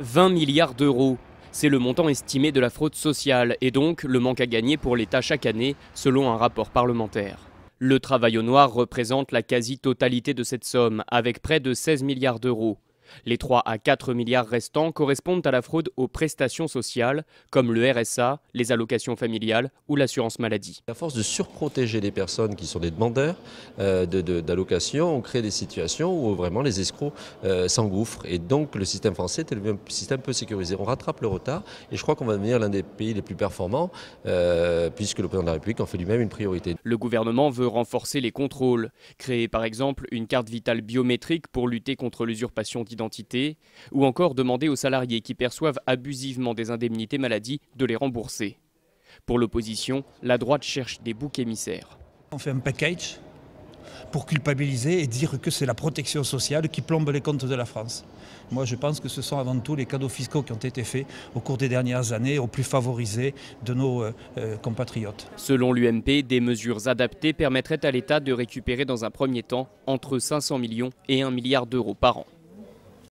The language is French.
20 milliards d'euros. C'est le montant estimé de la fraude sociale et donc le manque à gagner pour l'État chaque année, selon un rapport parlementaire. Le travail au noir représente la quasi-totalité de cette somme, avec près de 16 milliards d'euros. Les 3 à 4 milliards restants correspondent à la fraude aux prestations sociales, comme le RSA, les allocations familiales ou l'assurance maladie. À force de surprotéger les personnes qui sont des demandeurs euh, d'allocations, de, on crée des situations où vraiment les escrocs euh, s'engouffrent. Et donc le système français est un système peu sécurisé. On rattrape le retard et je crois qu'on va devenir l'un des pays les plus performants, euh, puisque le président de la République en fait lui-même une priorité. Le gouvernement veut renforcer les contrôles, créer par exemple une carte vitale biométrique pour lutter contre l'usurpation ou encore demander aux salariés qui perçoivent abusivement des indemnités maladie de les rembourser. Pour l'opposition, la droite cherche des boucs émissaires. On fait un package pour culpabiliser et dire que c'est la protection sociale qui plombe les comptes de la France. Moi, je pense que ce sont avant tout les cadeaux fiscaux qui ont été faits au cours des dernières années aux plus favorisés de nos euh, euh, compatriotes. Selon l'UMP, des mesures adaptées permettraient à l'État de récupérer dans un premier temps entre 500 millions et 1 milliard d'euros par an.